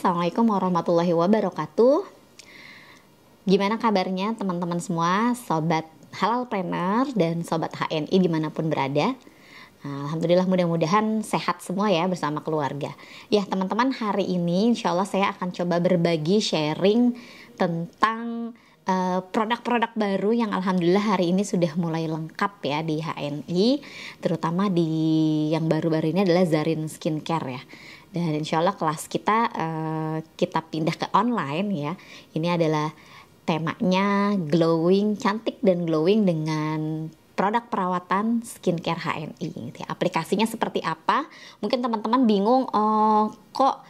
Assalamualaikum warahmatullahi wabarakatuh. Gimana kabarnya teman-teman semua, sobat halal planner dan sobat HNI dimanapun berada? Alhamdulillah mudah-mudahan sehat semua ya bersama keluarga. Ya teman-teman hari ini insya Allah saya akan coba berbagi sharing tentang eh, produk-produk uh, baru yang alhamdulillah hari ini sudah mulai lengkap ya di HNI, terutama di yang baru-baru ini adalah Zarin Skincare ya dan insya Allah kelas kita uh, kita pindah ke online ya ini adalah temanya glowing cantik dan glowing dengan produk perawatan skincare HNI aplikasinya seperti apa mungkin teman-teman bingung oh kok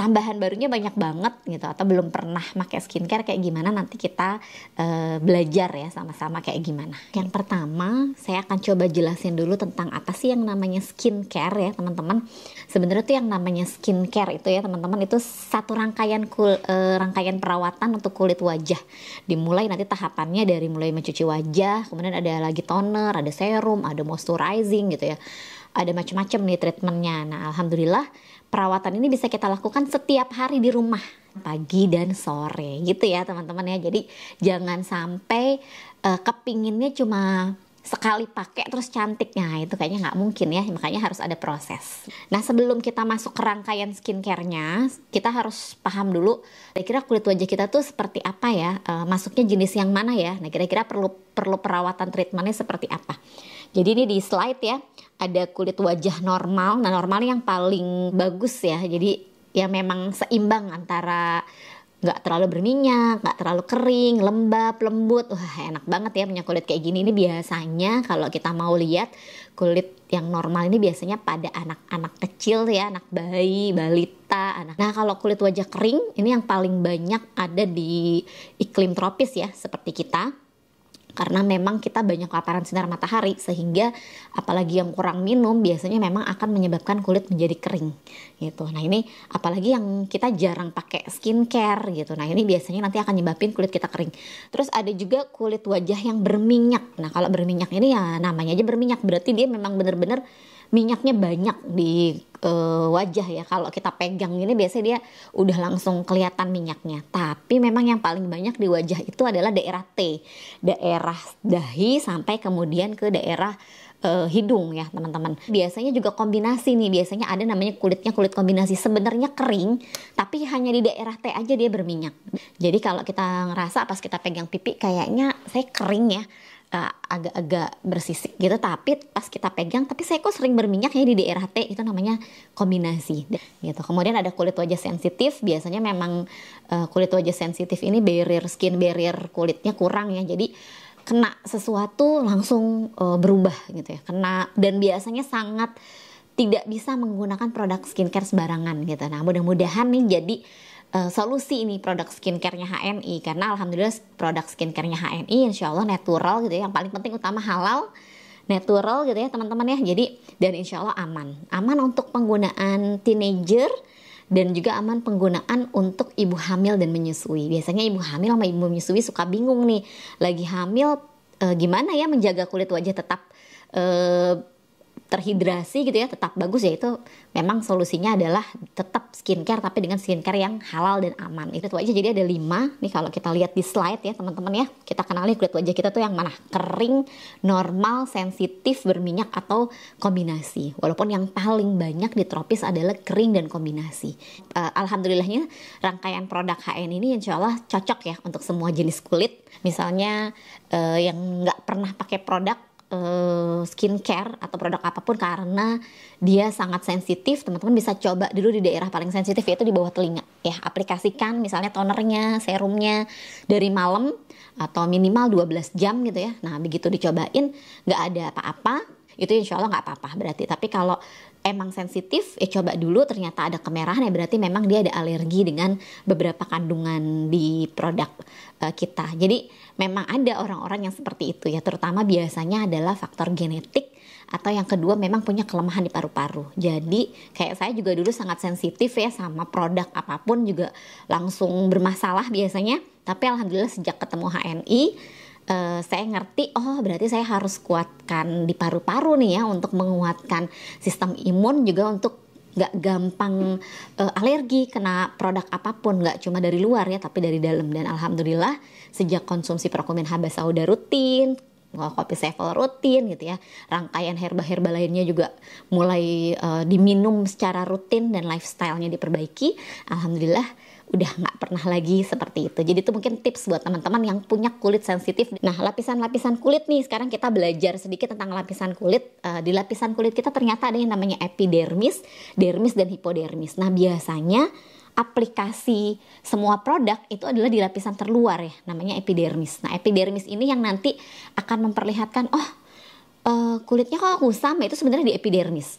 tambahan barunya banyak banget gitu atau belum pernah pakai skincare kayak gimana nanti kita uh, belajar ya sama-sama kayak gimana. Yang pertama saya akan coba jelasin dulu tentang apa sih yang namanya skincare ya teman-teman. Sebenarnya tuh yang namanya skincare itu ya teman-teman itu satu rangkaian kul, uh, rangkaian perawatan untuk kulit wajah. Dimulai nanti tahapannya dari mulai mencuci wajah, kemudian ada lagi toner, ada serum, ada moisturizing gitu ya ada macam-macam nih treatmentnya. Nah, alhamdulillah perawatan ini bisa kita lakukan setiap hari di rumah pagi dan sore gitu ya teman-teman ya. Jadi jangan sampai uh, kepinginnya cuma sekali pakai terus cantiknya. itu kayaknya nggak mungkin ya makanya harus ada proses nah sebelum kita masuk ke rangkaian skincarenya kita harus paham dulu kira-kira kulit wajah kita tuh seperti apa ya e, masuknya jenis yang mana ya nah kira-kira perlu perlu perawatan treatmentnya seperti apa jadi ini di slide ya ada kulit wajah normal. Nah, normal yang paling bagus ya. Jadi ya memang seimbang antara nggak terlalu berminyak, nggak terlalu kering, lembab, lembut. Wah, enak banget ya punya kulit kayak gini. Ini biasanya kalau kita mau lihat kulit yang normal ini biasanya pada anak-anak kecil ya, anak bayi, balita, anak. Nah, kalau kulit wajah kering ini yang paling banyak ada di iklim tropis ya, seperti kita karena memang kita banyak paparan sinar matahari sehingga apalagi yang kurang minum biasanya memang akan menyebabkan kulit menjadi kering gitu. Nah ini apalagi yang kita jarang pakai skincare gitu. Nah ini biasanya nanti akan nyebabin kulit kita kering. Terus ada juga kulit wajah yang berminyak. Nah kalau berminyak ini ya namanya aja berminyak berarti dia memang benar-benar minyaknya banyak di uh, wajah ya kalau kita pegang ini biasanya dia udah langsung kelihatan minyaknya tapi memang yang paling banyak di wajah itu adalah daerah T daerah dahi sampai kemudian ke daerah uh, hidung ya teman-teman. Biasanya juga kombinasi nih, biasanya ada namanya kulitnya kulit kombinasi. Sebenarnya kering, tapi hanya di daerah T aja dia berminyak. Jadi kalau kita ngerasa pas kita pegang pipi kayaknya saya kering ya agak eh, agak-agak bersisik gitu tapi pas kita pegang tapi saya kok sering berminyak ya di daerah T itu namanya kombinasi gitu kemudian ada kulit wajah sensitif biasanya memang uh, kulit wajah sensitif ini barrier skin barrier kulitnya kurang ya jadi kena sesuatu langsung uh, berubah gitu ya kena dan biasanya sangat tidak bisa menggunakan produk skincare sembarangan gitu nah mudah-mudahan nih jadi uh, solusi ini produk skincarenya HNI karena alhamdulillah produk skincarenya HNI insya Allah natural gitu ya yang paling penting utama halal natural gitu ya teman-teman ya jadi dan insya Allah aman aman untuk penggunaan teenager dan juga aman penggunaan untuk ibu hamil dan menyusui biasanya ibu hamil sama ibu menyusui suka bingung nih lagi hamil uh, gimana ya menjaga kulit wajah tetap uh, terhidrasi gitu ya tetap bagus ya itu memang solusinya adalah tetap skincare tapi dengan skincare yang halal dan aman itu tuh aja jadi ada lima nih kalau kita lihat di slide ya teman-teman ya kita kenali kulit wajah kita tuh yang mana kering normal sensitif berminyak atau kombinasi walaupun yang paling banyak di tropis adalah kering dan kombinasi uh, alhamdulillahnya rangkaian produk HN ini insya Allah cocok ya untuk semua jenis kulit misalnya uh, yang nggak pernah pakai produk uh, skincare atau produk apapun karena dia sangat sensitif, teman-teman bisa coba dulu di daerah paling sensitif yaitu di bawah telinga. Ya, aplikasikan misalnya tonernya, serumnya dari malam atau minimal 12 jam gitu ya. Nah, begitu dicobain nggak ada apa-apa, itu insya Allah nggak apa-apa berarti tapi kalau emang sensitif ya coba dulu ternyata ada kemerahan ya berarti memang dia ada alergi dengan beberapa kandungan di produk uh, kita jadi memang ada orang-orang yang seperti itu ya terutama biasanya adalah faktor genetik atau yang kedua memang punya kelemahan di paru-paru. Jadi kayak saya juga dulu sangat sensitif ya sama produk apapun juga langsung bermasalah biasanya. Tapi alhamdulillah sejak ketemu HNI uh, saya ngerti oh berarti saya harus kuatkan di paru-paru nih ya untuk menguatkan sistem imun juga untuk nggak gampang uh, alergi kena produk apapun nggak cuma dari luar ya tapi dari dalam dan alhamdulillah sejak konsumsi prokumin udah rutin kopi sevel rutin gitu ya rangkaian herba-herba lainnya juga mulai uh, diminum secara rutin dan lifestylenya diperbaiki alhamdulillah udah nggak pernah lagi seperti itu. Jadi itu mungkin tips buat teman-teman yang punya kulit sensitif. Nah, lapisan-lapisan kulit nih sekarang kita belajar sedikit tentang lapisan kulit. Uh, di lapisan kulit kita ternyata ada yang namanya epidermis, dermis dan hipodermis. Nah, biasanya aplikasi semua produk itu adalah di lapisan terluar ya, namanya epidermis. Nah, epidermis ini yang nanti akan memperlihatkan oh uh, kulitnya kok kusam ya? itu sebenarnya di epidermis.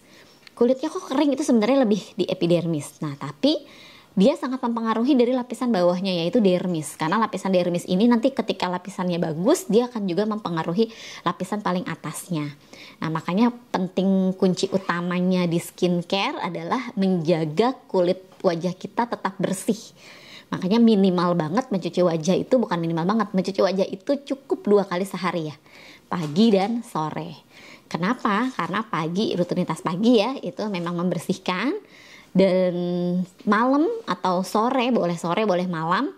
Kulitnya kok kering itu sebenarnya lebih di epidermis. Nah, tapi dia sangat mempengaruhi dari lapisan bawahnya yaitu dermis karena lapisan dermis ini nanti ketika lapisannya bagus dia akan juga mempengaruhi lapisan paling atasnya nah makanya penting kunci utamanya di skincare adalah menjaga kulit wajah kita tetap bersih makanya minimal banget mencuci wajah itu bukan minimal banget mencuci wajah itu cukup dua kali sehari ya pagi dan sore kenapa karena pagi rutinitas pagi ya itu memang membersihkan dan malam atau sore boleh sore boleh malam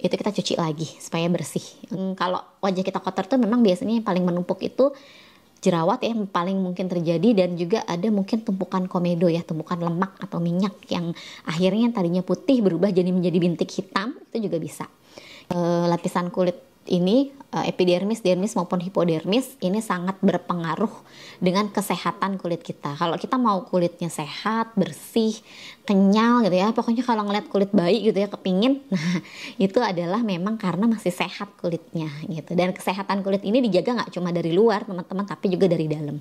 itu kita cuci lagi supaya bersih. Hmm, kalau wajah kita kotor tuh memang biasanya yang paling menumpuk itu jerawat ya yang paling mungkin terjadi dan juga ada mungkin tumpukan komedo ya tumpukan lemak atau minyak yang akhirnya yang tadinya putih berubah jadi menjadi bintik hitam itu juga bisa. E, lapisan kulit ini eh, epidermis, dermis maupun hipodermis ini sangat berpengaruh dengan kesehatan kulit kita. Kalau kita mau kulitnya sehat, bersih, kenyal gitu ya, pokoknya kalau ngeliat kulit baik gitu ya kepingin, nah itu adalah memang karena masih sehat kulitnya gitu. Dan kesehatan kulit ini dijaga nggak cuma dari luar teman-teman, tapi juga dari dalam.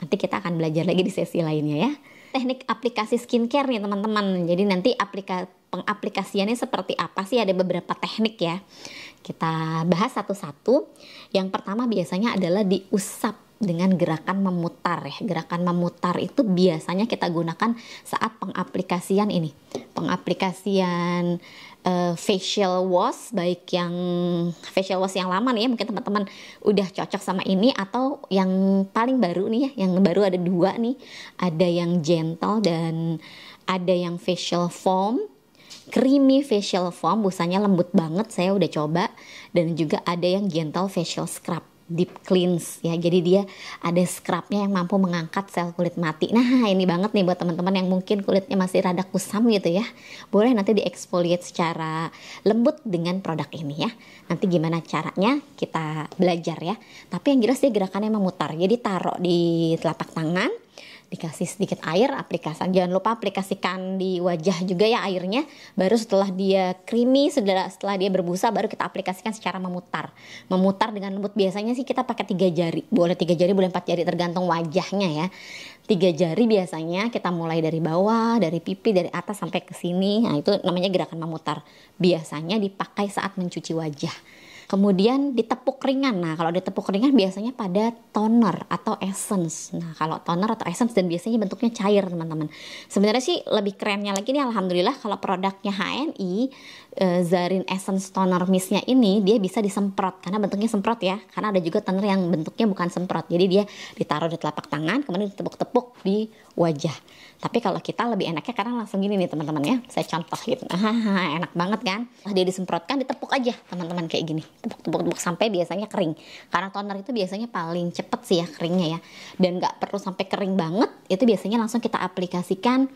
Nanti kita akan belajar lagi di sesi lainnya ya. Teknik aplikasi skincare nih teman-teman. Jadi nanti aplikasi pengaplikasiannya seperti apa sih? Ada beberapa teknik ya. Kita bahas satu-satu. Yang pertama biasanya adalah diusap dengan gerakan memutar ya. Gerakan memutar itu biasanya kita gunakan saat pengaplikasian ini. Pengaplikasian uh, facial wash baik yang facial wash yang lama nih ya mungkin teman-teman udah cocok sama ini atau yang paling baru nih ya yang baru ada dua nih ada yang gentle dan ada yang facial foam creamy facial foam busanya lembut banget saya udah coba dan juga ada yang gentle facial scrub deep cleanse ya jadi dia ada scrubnya yang mampu mengangkat sel kulit mati nah ini banget nih buat teman-teman yang mungkin kulitnya masih rada kusam gitu ya boleh nanti dieksfoliate secara lembut dengan produk ini ya nanti gimana caranya kita belajar ya tapi yang jelas dia gerakannya memutar jadi taruh di telapak tangan dikasih sedikit air aplikasikan jangan lupa aplikasikan di wajah juga ya airnya baru setelah dia creamy setelah setelah dia berbusa baru kita aplikasikan secara memutar memutar dengan lembut biasanya sih kita pakai tiga jari boleh tiga jari boleh empat jari tergantung wajahnya ya tiga jari biasanya kita mulai dari bawah dari pipi dari atas sampai ke sini nah itu namanya gerakan memutar biasanya dipakai saat mencuci wajah Kemudian ditepuk ringan. Nah, kalau ditepuk ringan biasanya pada toner atau essence. Nah, kalau toner atau essence dan biasanya bentuknya cair, teman-teman. Sebenarnya sih lebih kerennya lagi nih alhamdulillah kalau produknya HNI eh, Zarin Essence Toner Mistnya ini dia bisa disemprot karena bentuknya semprot ya. Karena ada juga toner yang bentuknya bukan semprot. Jadi dia ditaruh di telapak tangan kemudian ditepuk-tepuk di wajah. Tapi kalau kita lebih enaknya karena langsung gini nih teman-teman ya. Saya contoh gitu. enak banget kan. Dia disemprotkan ditepuk aja teman-teman kayak gini tepuk-tepuk sampai biasanya kering karena toner itu biasanya paling cepet sih ya keringnya ya dan nggak perlu sampai kering banget itu biasanya langsung kita aplikasikan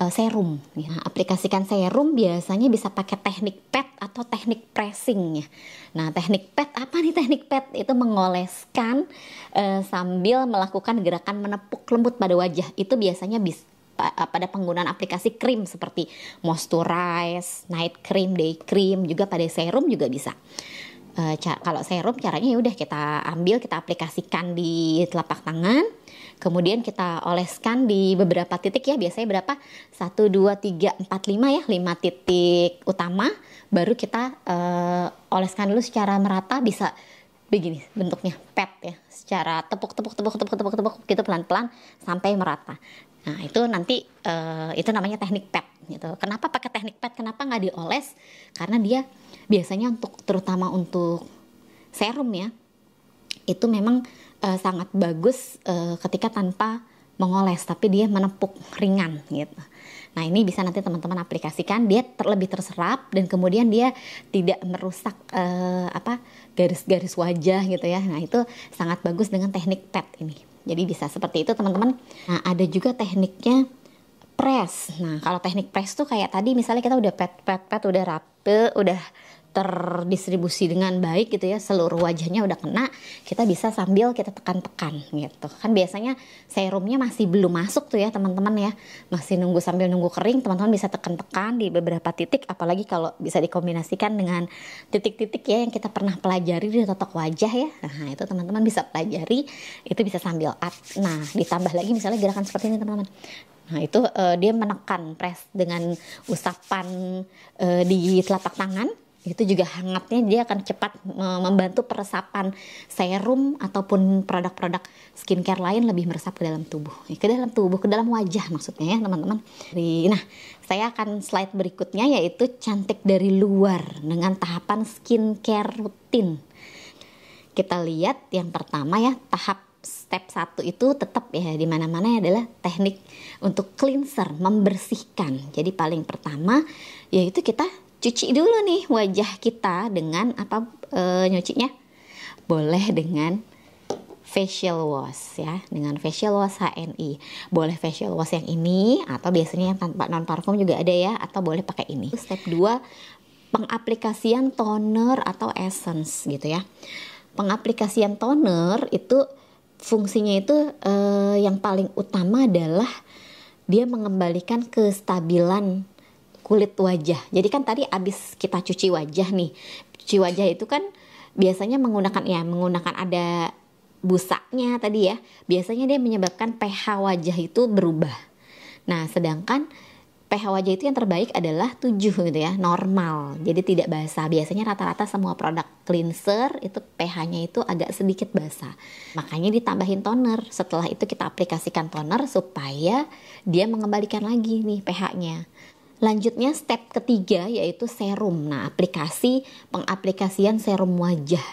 uh, serum Nah, aplikasikan serum biasanya bisa pakai teknik pet atau teknik pressing ya nah teknik pet apa nih teknik pet itu mengoleskan uh, sambil melakukan gerakan menepuk lembut pada wajah itu biasanya bisa eh, pada penggunaan aplikasi krim seperti moisturize, night cream, day cream, juga pada serum juga bisa uh, kalau serum caranya ya udah kita ambil kita aplikasikan di telapak tangan kemudian kita oleskan di beberapa titik ya biasanya berapa Satu dua tiga empat lima ya lima titik utama baru kita uh, oleskan dulu secara merata bisa begini bentuknya pet ya secara tepuk tepuk tepuk tepuk tepuk tepuk gitu pelan pelan sampai merata nah itu nanti uh, itu namanya teknik pet gitu kenapa pakai teknik pet kenapa nggak dioles karena dia biasanya untuk terutama untuk serum ya itu memang uh, sangat bagus uh, ketika tanpa mengoles tapi dia menepuk ringan gitu. Nah ini bisa nanti teman-teman aplikasikan dia terlebih terserap dan kemudian dia tidak merusak uh, apa garis-garis wajah gitu ya. Nah itu sangat bagus dengan teknik pet ini. Jadi bisa seperti itu teman-teman. Nah ada juga tekniknya press. Nah kalau teknik press tuh kayak tadi misalnya kita udah pet pet pet udah rapi udah terdistribusi dengan baik gitu ya seluruh wajahnya udah kena kita bisa sambil kita tekan-tekan gitu kan biasanya serumnya masih belum masuk tuh ya teman-teman ya masih nunggu sambil nunggu kering teman-teman bisa tekan-tekan di beberapa titik apalagi kalau bisa dikombinasikan dengan titik-titik ya yang kita pernah pelajari di totok wajah ya nah itu teman-teman bisa pelajari itu bisa sambil at nah ditambah lagi misalnya gerakan seperti ini teman-teman Nah, itu uh, dia menekan press dengan usapan uh, di telapak tangan itu juga hangatnya dia akan cepat membantu peresapan serum ataupun produk-produk skincare lain lebih meresap ke dalam tubuh ke dalam tubuh ke dalam wajah maksudnya ya teman-teman nah saya akan slide berikutnya yaitu cantik dari luar dengan tahapan skincare rutin kita lihat yang pertama ya tahap step satu itu tetap ya di mana-mana ya adalah teknik untuk cleanser membersihkan. Jadi paling pertama yaitu kita cuci dulu nih wajah kita dengan apa e, nyucinya? Boleh dengan facial wash ya, dengan facial wash HNI. Boleh facial wash yang ini atau biasanya yang tanpa non parfum juga ada ya atau boleh pakai ini. Step 2 pengaplikasian toner atau essence gitu ya. Pengaplikasian toner itu fungsinya itu e, yang paling utama adalah dia mengembalikan kestabilan kulit wajah. Jadi kan tadi abis kita cuci wajah nih, cuci wajah itu kan biasanya menggunakan ya menggunakan ada busanya tadi ya. Biasanya dia menyebabkan pH wajah itu berubah. Nah, sedangkan pH wajah itu yang terbaik adalah 7 gitu ya, normal. Jadi tidak basah. Biasanya rata-rata semua produk cleanser itu pH-nya itu agak sedikit basah. Makanya ditambahin toner. Setelah itu kita aplikasikan toner supaya dia mengembalikan lagi nih pH-nya. Lanjutnya step ketiga yaitu serum. Nah, aplikasi pengaplikasian serum wajah.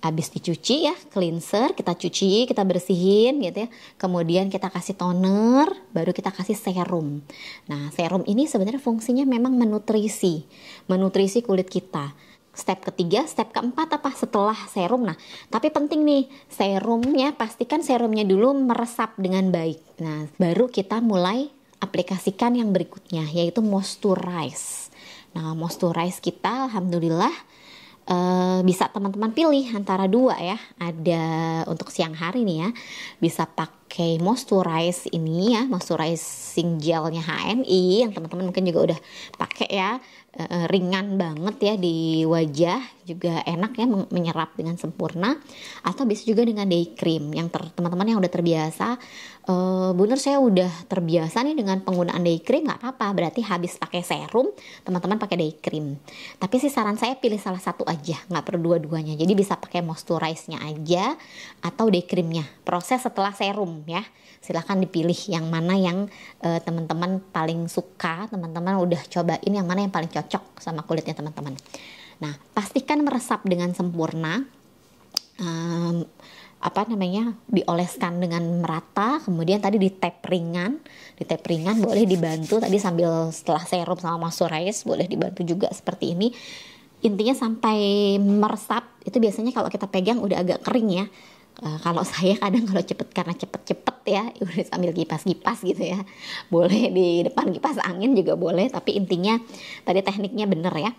Habis dicuci ya, cleanser, kita cuci, kita bersihin gitu ya. Kemudian kita kasih toner, baru kita kasih serum. Nah, serum ini sebenarnya fungsinya memang menutrisi, menutrisi kulit kita. Step ketiga, step keempat apa? Setelah serum. Nah, tapi penting nih, serumnya pastikan serumnya dulu meresap dengan baik. Nah, baru kita mulai aplikasikan yang berikutnya yaitu moisturize. Nah, moisturize kita alhamdulillah uh, bisa teman-teman pilih antara dua ya. Ada untuk siang hari nih ya. Bisa pakai pakai moisturize ini ya moisturizing gelnya HMI yang teman-teman mungkin juga udah pakai ya eh, eh, ringan banget ya di wajah juga enak ya menyerap dengan sempurna atau bisa juga dengan day cream yang teman-teman yang udah terbiasa e, eh, bener saya udah terbiasa nih dengan penggunaan day cream nggak apa-apa berarti habis pakai serum teman-teman pakai day cream tapi sih saran saya pilih salah satu aja nggak perlu dua-duanya jadi bisa pakai moisturize-nya aja atau day creamnya proses setelah serum ya. Silahkan dipilih yang mana yang uh, eh, teman-teman paling suka, teman-teman udah cobain yang mana yang paling cocok sama kulitnya teman-teman. Nah, pastikan meresap dengan sempurna. Um, apa namanya dioleskan dengan merata kemudian tadi di tap ringan di tap ringan boleh dibantu tadi sambil setelah serum sama moisturize boleh dibantu juga seperti ini intinya sampai meresap itu biasanya kalau kita pegang udah agak kering ya Eh, kalau saya kadang kalau cepet karena cepet-cepet ya udah sambil kipas-kipas gitu ya boleh di depan kipas angin juga boleh tapi intinya tadi tekniknya bener ya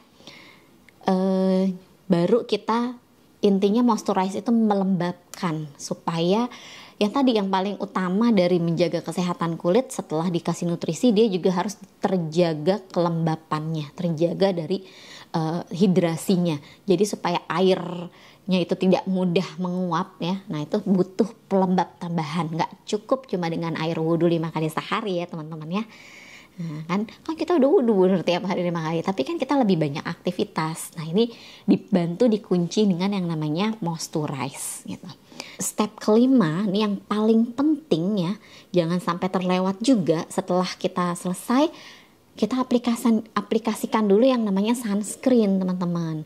uh, baru kita intinya moisturize itu melembabkan supaya yang tadi yang paling utama dari menjaga kesehatan kulit setelah dikasih nutrisi dia juga harus terjaga kelembapannya terjaga dari uh, hidrasinya jadi supaya air nya itu tidak mudah menguap ya. Nah itu butuh pelembab tambahan. Nggak cukup cuma dengan air wudhu lima kali sehari ya teman-teman ya. Nah, kan kan kita udah wudhu bener tiap hari lima kali tapi kan kita lebih banyak aktivitas nah ini dibantu dikunci dengan yang namanya moisturize gitu step kelima ini yang paling penting ya jangan sampai terlewat juga setelah kita selesai kita aplikasikan aplikasikan dulu yang namanya sunscreen teman-teman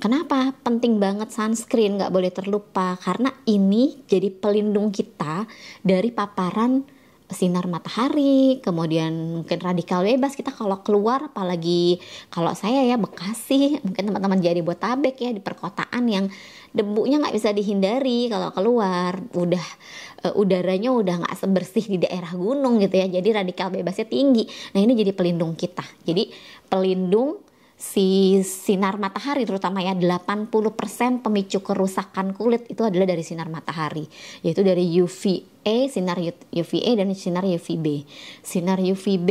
Kenapa penting banget sunscreen? Nggak boleh terlupa karena ini jadi pelindung kita dari paparan sinar matahari, kemudian mungkin radikal bebas kita kalau keluar, apalagi kalau saya ya Bekasi, mungkin teman-teman jadi buat tabek ya di perkotaan yang debunya nggak bisa dihindari kalau keluar, udah uh, udaranya udah nggak sebersih di daerah gunung gitu ya, jadi radikal bebasnya tinggi. Nah ini jadi pelindung kita, jadi pelindung si sinar matahari terutama ya 80% pemicu kerusakan kulit itu adalah dari sinar matahari yaitu dari UVA, sinar UVA dan sinar UVB. Sinar UVB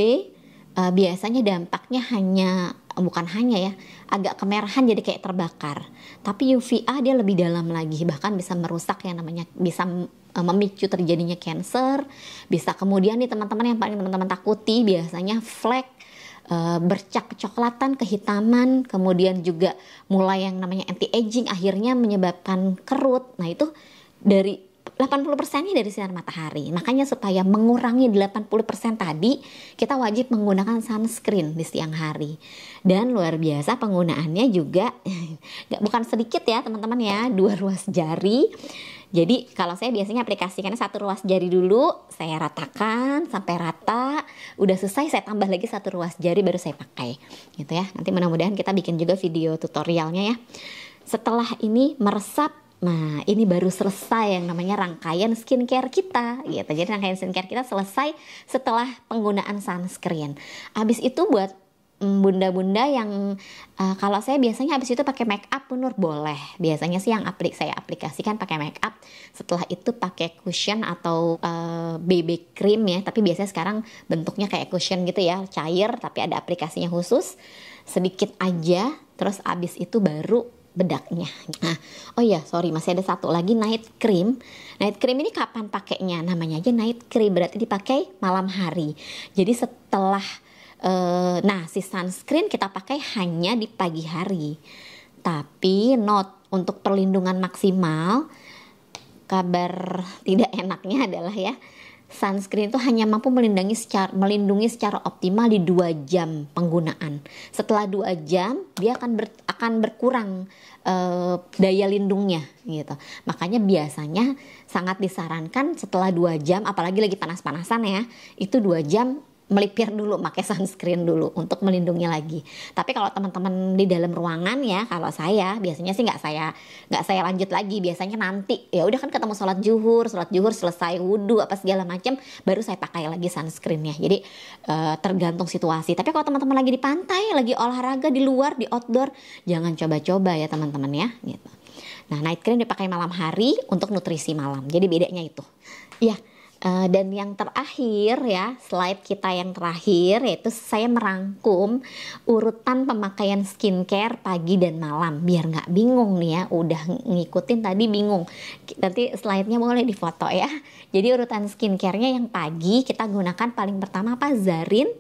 uh, eh, biasanya dampaknya hanya bukan hanya ya agak kemerahan jadi kayak terbakar. Tapi UVA dia lebih dalam lagi bahkan bisa merusak yang namanya bisa eh, memicu terjadinya cancer, bisa kemudian nih teman-teman yang paling teman-teman takuti biasanya flek Eh, bercak kecoklatan, kehitaman, kemudian juga mulai yang namanya anti aging akhirnya menyebabkan kerut. Nah, itu dari 80%-nya dari sinar matahari. Makanya supaya mengurangi 80% tadi, kita wajib menggunakan sunscreen di siang hari. Dan luar biasa penggunaannya juga gak, bukan sedikit ya teman-teman ya, dua ruas jari. Jadi kalau saya biasanya aplikasikan satu ruas jari dulu, saya ratakan sampai rata, udah selesai saya tambah lagi satu ruas jari baru saya pakai. Gitu ya. Nanti mudah-mudahan kita bikin juga video tutorialnya ya. Setelah ini meresap Nah, ini baru selesai yang namanya rangkaian skincare kita gitu. Jadi rangkaian skincare kita selesai setelah penggunaan sunscreen. Habis itu buat mm, bunda-bunda yang uh, kalau saya biasanya habis itu pakai make up menur boleh. Biasanya sih yang aplik saya aplikasikan pakai make up. Setelah itu pakai cushion atau uh, eh, BB cream ya, tapi biasanya sekarang bentuknya kayak cushion gitu ya, cair tapi ada aplikasinya khusus. Sedikit aja, terus abis itu baru bedaknya. Nah, oh iya, sorry, masih ada satu lagi night cream. Night cream ini kapan pakainya? Namanya aja night cream, berarti dipakai malam hari. Jadi setelah uh, nah si sunscreen kita pakai hanya di pagi hari. Tapi not untuk perlindungan maksimal kabar tidak enaknya adalah ya sunscreen itu hanya mampu melindungi secara, melindungi secara optimal di dua jam penggunaan. Setelah dua jam dia akan ber, akan berkurang uh, daya lindungnya gitu. Makanya biasanya sangat disarankan setelah dua jam apalagi lagi panas-panasan ya, itu dua jam melipir dulu, pakai sunscreen dulu untuk melindungi lagi. Tapi kalau teman-teman di dalam ruangan ya, kalau saya biasanya sih nggak saya nggak saya lanjut lagi. Biasanya nanti ya udah kan ketemu sholat juhur, sholat juhur selesai wudhu apa segala macam, baru saya pakai lagi sunscreennya. Jadi uh, tergantung situasi. Tapi kalau teman-teman lagi di pantai, lagi olahraga di luar, di outdoor, jangan coba-coba ya teman-teman ya, gitu. Nah night cream dipakai malam hari untuk nutrisi malam. Jadi bedanya itu. Ya, Eh, dan yang terakhir ya, slide kita yang terakhir yaitu saya merangkum urutan pemakaian skincare pagi dan malam biar nggak bingung nih ya. Udah ngikutin tadi bingung. Nanti slide-nya boleh difoto ya. Jadi urutan skincarenya yang pagi kita gunakan paling pertama apa? Zarin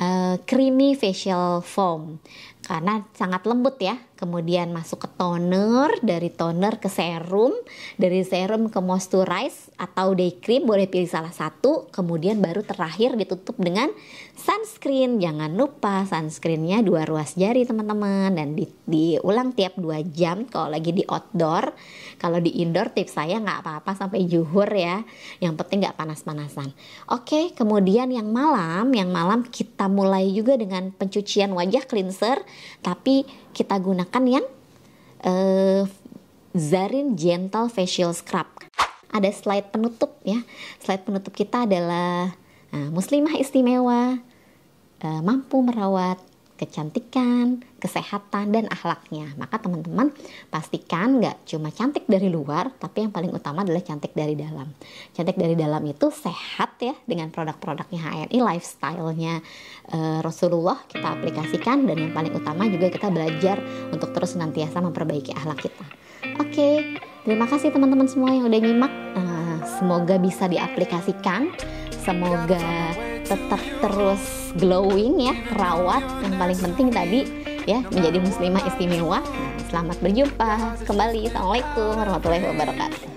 uh, Creamy Facial Foam karena sangat lembut ya. Kemudian masuk ke toner, dari toner ke serum, dari serum ke moisturize atau day cream, boleh pilih salah satu. Kemudian baru terakhir ditutup dengan sunscreen. Jangan lupa sunscreennya dua ruas jari teman-teman dan di, diulang tiap dua jam kalau lagi di outdoor. Kalau di indoor tips saya nggak apa-apa sampai juhur ya. Yang penting nggak panas-panasan. Oke, kemudian yang malam, yang malam kita mulai juga dengan pencucian wajah cleanser tapi kita gunakan yang uh, Zarin Gentle Facial Scrub. Ada slide penutup ya. Slide penutup kita adalah uh, muslimah istimewa, uh, mampu merawat kecantikan, kesehatan dan akhlaknya. Maka teman-teman pastikan nggak cuma cantik dari luar, tapi yang paling utama adalah cantik dari dalam. Cantik dari dalam itu sehat ya dengan produk-produknya HNI, lifestyle-nya e, Rasulullah kita aplikasikan dan yang paling utama juga kita belajar untuk terus senantiasa memperbaiki akhlak kita. Oke, okay, terima kasih teman-teman semua yang udah nyimak. Uh, semoga bisa diaplikasikan. Semoga tetap terus glowing ya, Rawat Yang paling penting tadi ya menjadi muslimah istimewa. selamat berjumpa kembali. Assalamualaikum warahmatullahi wabarakatuh.